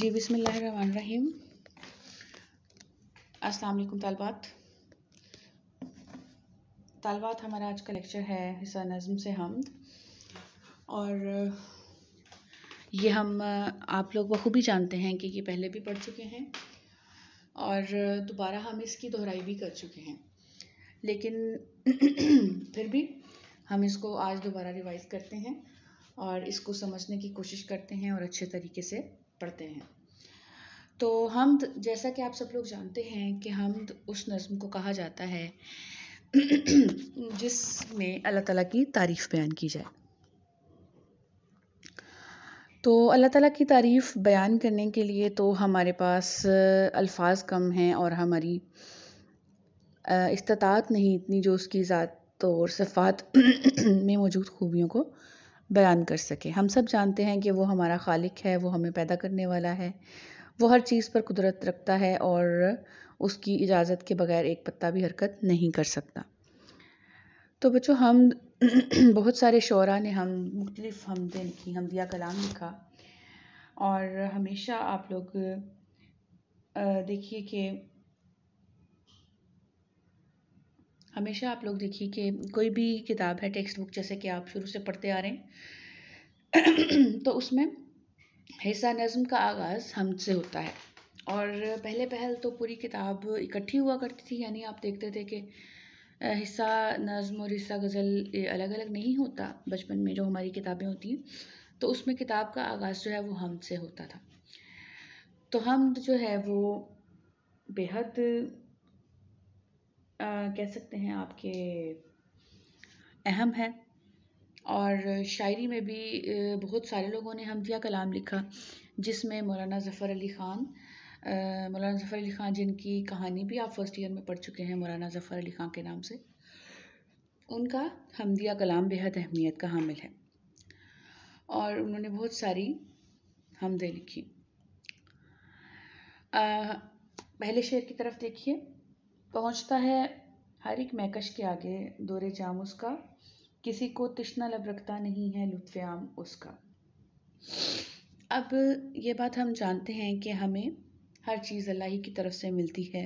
जी बिसमीम असलम तलबात तलबात हमारा आज का लेक्चर है हिस्सा नज़म से हमद और ये हम आप लोग बखूबी जानते हैं कि ये पहले भी पढ़ चुके हैं और दोबारा हम इसकी दोहराई भी कर चुके हैं लेकिन फिर भी हम इसको आज दोबारा रिवाइज़ करते हैं और इसको समझने की कोशिश करते हैं और अच्छे तरीके से पढ़ते हैं तो हम जैसा कि आप सब लोग जानते हैं कि हम उस नज़म को कहा जाता है जिसमें अल्लाह ताला की तारीफ़ बयान की जाए तो अल्लाह ताला की तारीफ़ बयान करने के लिए तो हमारे पास अल्फाज कम हैं और हमारी इस्तात नहीं इतनी जो उसकी ज़ात और सफ़ात में मौजूद खूबियों को बयान कर सकें हम सब जानते हैं कि वो हमारा खालिक है वो हमें पैदा करने वाला है वो हर चीज़ पर कुदरत रखता है और उसकी इजाज़त के बगैर एक पत्ता भी हरकत नहीं कर सकता तो बच्चों हम बहुत सारे शरा ने हम मुख्तलिफ़ हमदें लिखी हमदिया कलाम लिखा और हमेशा आप लोग देखिए कि हमेशा आप लोग देखिए कि कोई भी किताब है टेक्स्ट बुक जैसे कि आप शुरू से पढ़ते आ रहे हैं तो उसमें हिस्सा नज़म का आगाज़ हम से होता है और पहले पहल तो पूरी किताब इकट्ठी हुआ करती थी यानी आप देखते थे कि हिस्सा नज़म और हिस्सा गज़ल अलग अलग नहीं होता बचपन में जो हमारी किताबें होती हैं तो उसमें किताब का आगाज़ जो है वो हम से होता था तो हम जो है वो बेहद कह सकते हैं आपके अहम है और शायरी में भी बहुत सारे लोगों ने हमदिया कलाम लिखा जिसमें मौलाना ज़फ़र अली ख़ान मौलाना ज़फ़र अली ख़ान जिनकी कहानी भी आप फर्स्ट ईयर में पढ़ चुके हैं मौलाना ज़फ़र अली ख़ान के नाम से उनका हमदिया कलाम बेहद अहमियत का हामिल है और उन्होंने बहुत सारी हमदें लिखी आ, पहले शेर की तरफ देखिए पहुँचता है हर एक महकश के आगे दोरे जाम उसका किसी को तिश्ना लब रखता नहीं है लुत्फ़ आम उसका अब ये बात हम जानते हैं कि हमें हर चीज़ अल्लाह ही की तरफ से मिलती है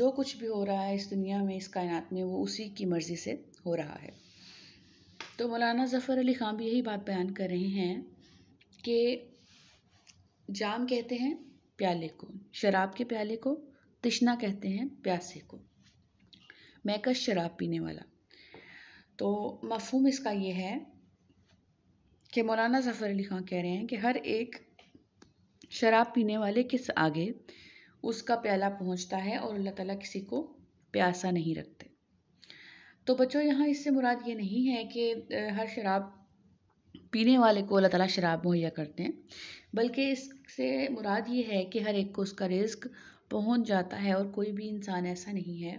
जो कुछ भी हो रहा है इस दुनिया में इस कायनात में वो उसी की मर्ज़ी से हो रहा है तो मौलाना ज़फ़र अली खान भी यही बात बयान कर रहे हैं कि जाम कहते हैं प्याले को शराब के प्याले को तृष्णा कहते हैं प्यासे को मैकस शराब पीने वाला तो मफहम इसका ये है कि मौलाना जफ़र अली खां कह रहे हैं कि हर एक शराब पीने वाले किस आगे उसका प्याला पहुंचता है और अल्लाह ताला किसी को प्यासा नहीं रखते तो बच्चों यहाँ इससे मुराद ये नहीं है कि हर शराब पीने वाले को अल्लाह ताला शराब मुहैया करते हैं बल्कि इससे मुराद ये है कि हर एक को उसका रिस्क पहुँच जाता है और कोई भी इंसान ऐसा नहीं है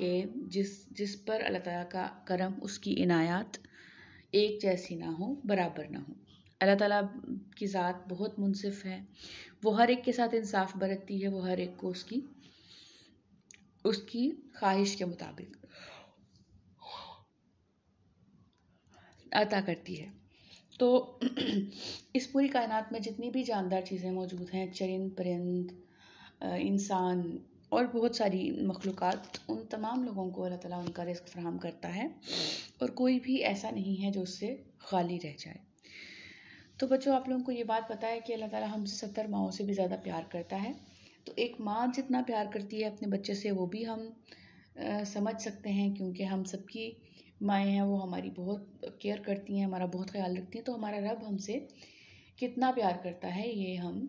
कि जिस जिस पर अल्लाह ताला का करम उसकी इनायत एक जैसी ना हो बराबर ना हो अल्लाह ताला की ज़ात बहुत मुनसिफ़ है वो हर एक के साथ इंसाफ बरतती है वो हर एक को उसकी उसकी ख्वाहिश के मुताबिक अता करती है तो इस पूरी कायनात में जितनी भी जानदार चीज़ें मौजूद हैं चरिंद परिंद इंसान और बहुत सारी मख़लूक़ उन तमाम लोगों को अल्लाह ताला उनका रिस्क फ्राहम करता है और कोई भी ऐसा नहीं है जो उससे खाली रह जाए तो बच्चों आप लोगों को ये बात पता है कि अल्लाह ताला हमसे सत्तर माओं से भी ज़्यादा प्यार करता है तो एक माँ जितना प्यार करती है अपने बच्चे से वो भी हम आ, समझ सकते हैं क्योंकि हम सबकी माएँ हैं वो हमारी बहुत केयर करती हैं हमारा बहुत ख्याल रखती हैं तो हमारा रब हमसे कितना प्यार करता है ये हम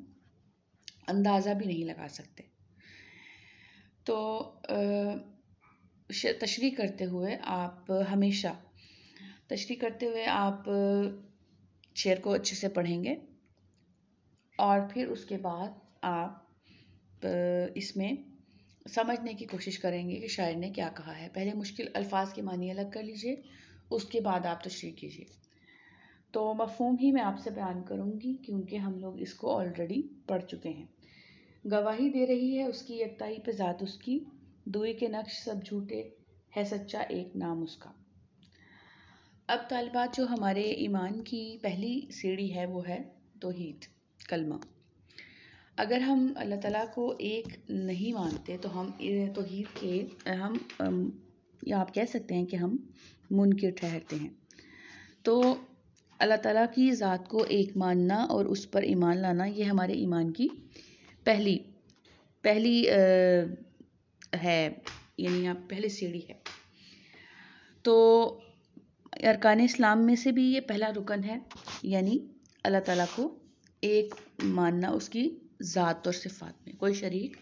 अंदाज़ा भी नहीं लगा सकते तो तशरी करते हुए आप हमेशा तशरी करते हुए आप शेर को अच्छे से पढ़ेंगे और फिर उसके बाद आप इसमें समझने की कोशिश करेंगे कि शायर ने क्या कहा है पहले मुश्किल अल्फाज के मानी अलग कर लीजिए उसके बाद आप तशरी कीजिए तो मफहम ही मैं आपसे बयान करूँगी क्योंकि हम लोग इसको ऑलरेडी पढ़ चुके हैं गवाही दे रही है उसकी एकताई पे ज़ात उसकी दुई के नक्श सब झूठे है सच्चा एक नाम उसका अब तलबात जो हमारे ईमान की पहली सीढ़ी है वो है तोहीद कलमा अगर हम अल्लाह ताला को एक नहीं मानते तो हम तोहीद के हम या आप कह सकते हैं कि हम मुनकर ठहरते हैं तो अल्लाह ताला की ज़ात को एक मानना और उस पर ईमान लाना ये हमारे ईमान की पहली पहली है यानी यहाँ पहली सीढ़ी है तो अरकान इस्लाम में से भी ये पहला रुकन है यानी अल्लाह ताला को एक मानना उसकी ज़ात और सिफात में कोई शरीक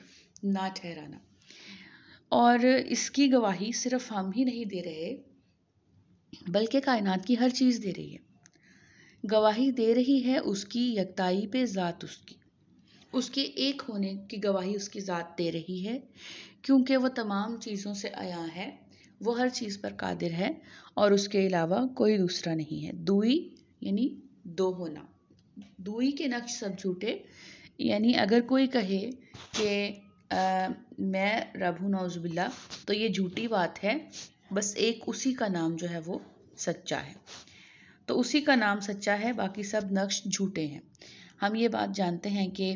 ना ठहराना और इसकी गवाही सिर्फ हम ही नहीं दे रहे बल्कि कायनात की हर चीज़ दे रही है गवाही दे रही है उसकी यकताई पे ज़ात उसकी उसके एक होने की गवाही उसकी ज़ात दे रही है क्योंकि वह तमाम चीज़ों से आया है वो हर चीज़ पर कादिर है और उसके अलावा कोई दूसरा नहीं है दुई यानी दो होना दुई के नक्श सब झूठे यानी अगर कोई कहे कि मैं रब हूँ नौजबिल्ला तो ये झूठी बात है बस एक उसी का नाम जो है वो सच्चा है तो उसी का नाम सच्चा है बाकी सब नक्श झूठे हैं हम ये बात जानते हैं कि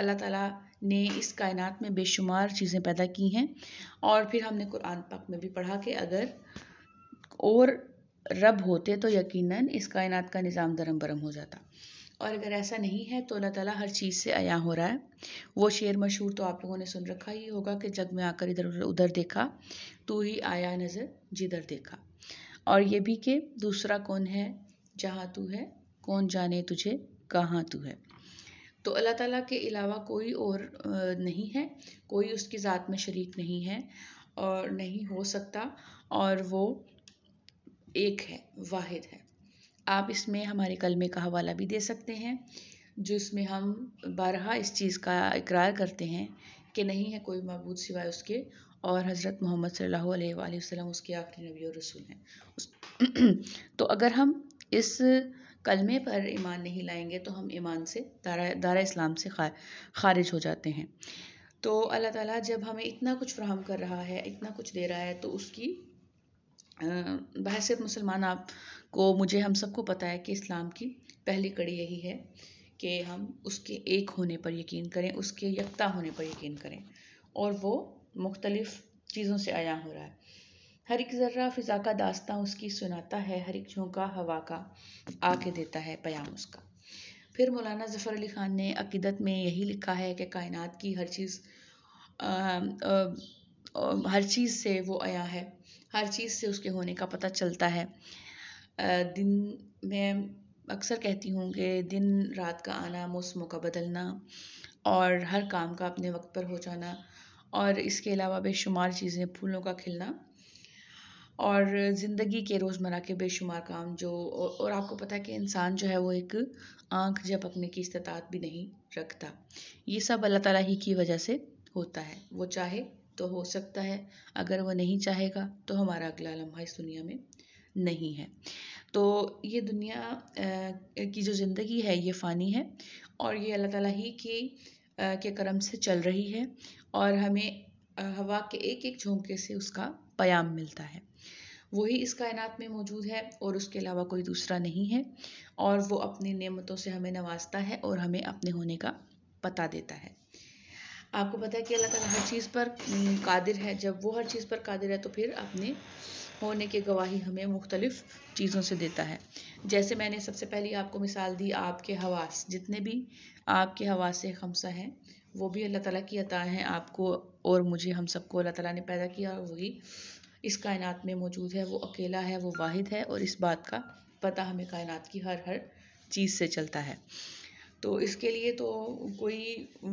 अल्लाह ताला ने इस कायनात में बेशुमार चीज़ें पैदा की हैं और फिर हमने कुरान पाक में भी पढ़ा कि अगर और रब होते तो यकीनन इस कायनात का निज़ाम दरम बरम हो जाता और अगर ऐसा नहीं है तो अल्लाह ताला हर चीज़ से आया हो रहा है वो शेर मशहूर तो आप लोगों ने सुन रखा ही होगा कि जग में आकर इधर उधर देखा तो ही आया नज़र जिधर देखा और ये भी कि दूसरा कौन है जहाँ तू है कौन जाने तुझे कहाँ तू है तो अल्लाह ताला के अलावा कोई और नहीं है कोई उसकी ज़ात में शरीक नहीं है और नहीं हो सकता और वो एक है वाहिद है आप इसमें हमारे कलमे का हवाला भी दे सकते हैं जिसमें हम बारहा इस चीज़ का इकरार करते हैं कि नहीं है कोई मबूद सिवाय उसके और हज़रत मोहम्मद सल्लल्लाहु अलैहि वसल्लम उसके आखिरी नबी और रसूल हैं तो अगर हम इस कलमे पर ईमान नहीं लाएंगे तो हम ईमान से दारा दारा इस्लाम से खा, खारिज हो जाते हैं तो अल्लाह ताला जब हमें इतना कुछ फ्राहम कर रहा है इतना कुछ दे रहा है तो उसकी बहसीत मुसलमान आप को मुझे हम सबको पता है कि इस्लाम की पहली कड़ी यही है कि हम उसके एक होने पर यकीन करें उसके यकता होने पर यकीन करें और वो मुख्तलिफ़ चीज़ों से आया हो रहा है हर एक ज़र्रा फ़िज़ा का दास्तां उसकी सुनाता है हर एक झोंका हवा का आके देता है पयाम उसका फिर मौलाना ज़फ़र अली ख़ान ने अकीदत में यही लिखा है कि कायनात की हर चीज़ हर चीज़ से वो आया है हर चीज़ से उसके होने का पता चलता है आ, दिन में अक्सर कहती हूँ कि दिन रात का आना मौसमों का बदलना और हर काम का अपने वक्त पर हो जाना और इसके अलावा बेशुमार चीज़ें फूलों का खिलना और ज़िंदगी के रोज़मर्रा के बेशुमार काम जो और आपको पता है कि इंसान जो है वो एक आँख अपने की इस्तात भी नहीं रखता ये सब अल्लाह ताला ही की वजह से होता है वो चाहे तो हो सकता है अगर वो नहीं चाहेगा तो हमारा अगला लम्हा इस दुनिया में नहीं है तो ये दुनिया की जो ज़िंदगी है ये फ़ानी है और ये अल्लाह ताला ही की के करम से चल रही है और हमें हवा के एक एक झोंके से उसका पयाम मिलता है वही इस कायनात में मौजूद है और उसके अलावा कोई दूसरा नहीं है और वो अपनी नेमतों से हमें नवाजता है और हमें अपने होने का पता देता है आपको पता है कि अल्लाह ताला हर चीज़ पर कादिर है जब वो हर चीज़ पर कादिर है तो फिर अपने होने के गवाही हमें मुख्तलिफ़ चीज़ों से देता है जैसे मैंने सबसे पहले आपको मिसाल दी आपके हवास जितने भी आपके हवास खमसा हैं वो भी अल्लाह ताला की अता है आपको और मुझे हम सबको अल्लाह ताला ने पैदा किया और वही इस कायनात में मौजूद है वो अकेला है वो वाहिद है और इस बात का पता हमें कायनात की हर हर चीज़ से चलता है तो इसके लिए तो कोई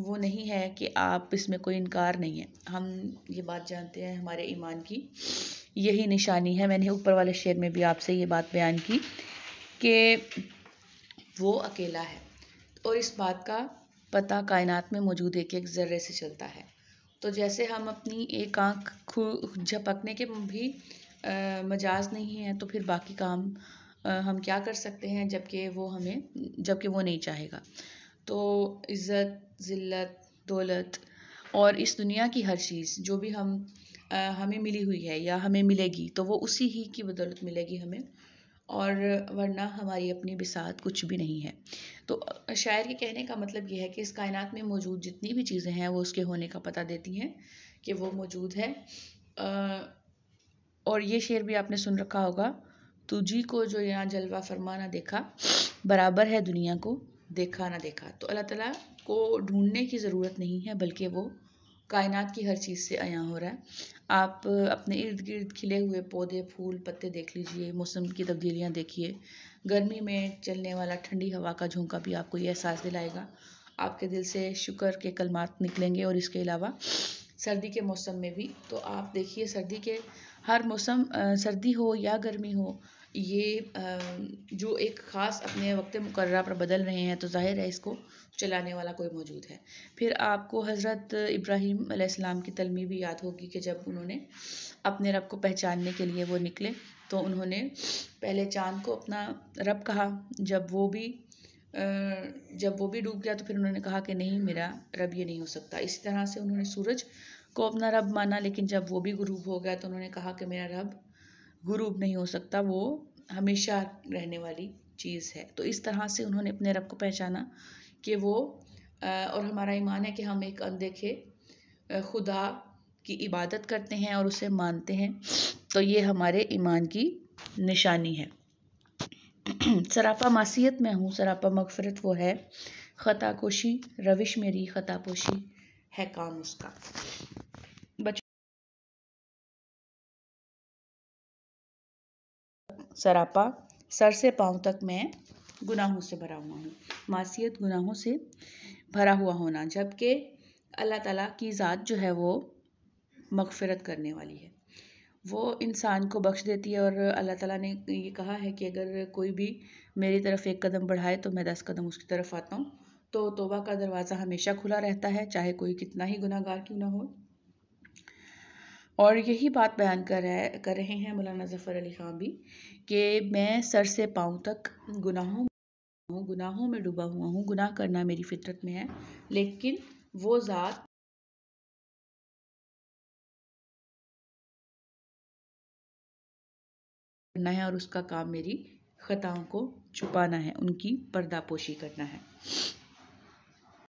वो नहीं है कि आप इसमें कोई इनकार नहीं है हम ये बात जानते हैं हमारे ईमान की यही निशानी है मैंने ऊपर वाले शेर में भी आपसे ये बात बयान की कि वो अकेला है और इस बात का पता कायनात में मौजूद एक एक ज़र्रे से चलता है तो जैसे हम अपनी एक आँख खू झपकने के भी मजाज नहीं है तो फिर बाकी काम हम क्या कर सकते हैं जबकि वो हमें जबकि वो नहीं चाहेगा तो इज़्ज़त ज़िल्लत दौलत और इस दुनिया की हर चीज़ जो भी हम आ, हमें मिली हुई है या हमें मिलेगी तो वो उसी ही की बदौलत मिलेगी हमें और वरना हमारी अपनी बिसात कुछ भी नहीं है तो शायर के कहने का मतलब यह है कि इस कायनात में मौजूद जितनी भी चीज़ें हैं वो उसके होने का पता देती हैं कि वो मौजूद है और ये शेर भी आपने सुन रखा होगा तुझी को जो यहाँ जलवा फरमा ना देखा बराबर है दुनिया को देखा ना देखा तो अल्लाह ताला को ढूंढने की ज़रूरत नहीं है बल्कि वो कायनात की हर चीज़ से आया हो रहा है आप अपने इर्द गिर्द खिले हुए पौधे फूल पत्ते देख लीजिए मौसम की तब्दीलियाँ देखिए गर्मी में चलने वाला ठंडी हवा का झोंका भी आपको ये एहसास दिलाएगा आपके दिल से शुक्र के कलमात निकलेंगे और इसके अलावा सर्दी के मौसम में भी तो आप देखिए सर्दी के हर मौसम सर्दी हो या गर्मी हो ये जो एक ख़ास अपने वक्त मुकर्रा पर बदल रहे हैं तो ज़ाहिर है इसको चलाने वाला कोई मौजूद है फिर आपको हज़रत इब्राहिम इब्राहीम की तलमी भी याद होगी कि जब उन्होंने अपने रब को पहचानने के लिए वो निकले तो उन्होंने पहले चाँद को अपना रब कहा जब वो भी जब वो भी डूब गया तो फिर उन्होंने कहा कि नहीं मेरा रब ये नहीं हो सकता इसी तरह से उन्होंने सूरज को अपना रब माना लेकिन जब वो भी गुरूब हो गया तो उन्होंने कहा कि मेरा रब गुरूब नहीं हो सकता वो हमेशा रहने वाली चीज़ है तो इस तरह से उन्होंने अपने रब को पहचाना कि वो और हमारा ईमान है कि हम एक अनदेखे खुदा की इबादत करते हैं और उसे मानते हैं तो ये हमारे ईमान की निशानी है सरापा मासीत में हूँ सरापा मगफरत वो है कोशी रविश मेरी पोशी है काम उसका सरापा सर से पांव तक मैं गुनाहों से भरा हुआ हूँ मासीत गुनाहों से भरा हुआ होना जबकि अल्लाह ताला की ज़ात जो है वो मगफरत करने वाली है वो इंसान को बख्श देती है और अल्लाह ताला ने ये कहा है कि अगर कोई भी मेरी तरफ़ एक कदम बढ़ाए तो मैं दस कदम उसकी तरफ़ आता हूँ तो तोबा का दरवाज़ा हमेशा खुला रहता है चाहे कोई कितना ही गुनाहगार क्यों ना हो और यही बात बयान कर रहे कर रहे हैं मौलाना ज़फ़र अली खां भी कि मैं सर से पाँव तक गुनाहों में गुनाहों में डूबा हुआ हूँ गुनाह करना मेरी फितरत में है लेकिन वो ज़ात करना है और उसका काम मेरी ख़ताओं को छुपाना है उनकी पर्दापोशी करना है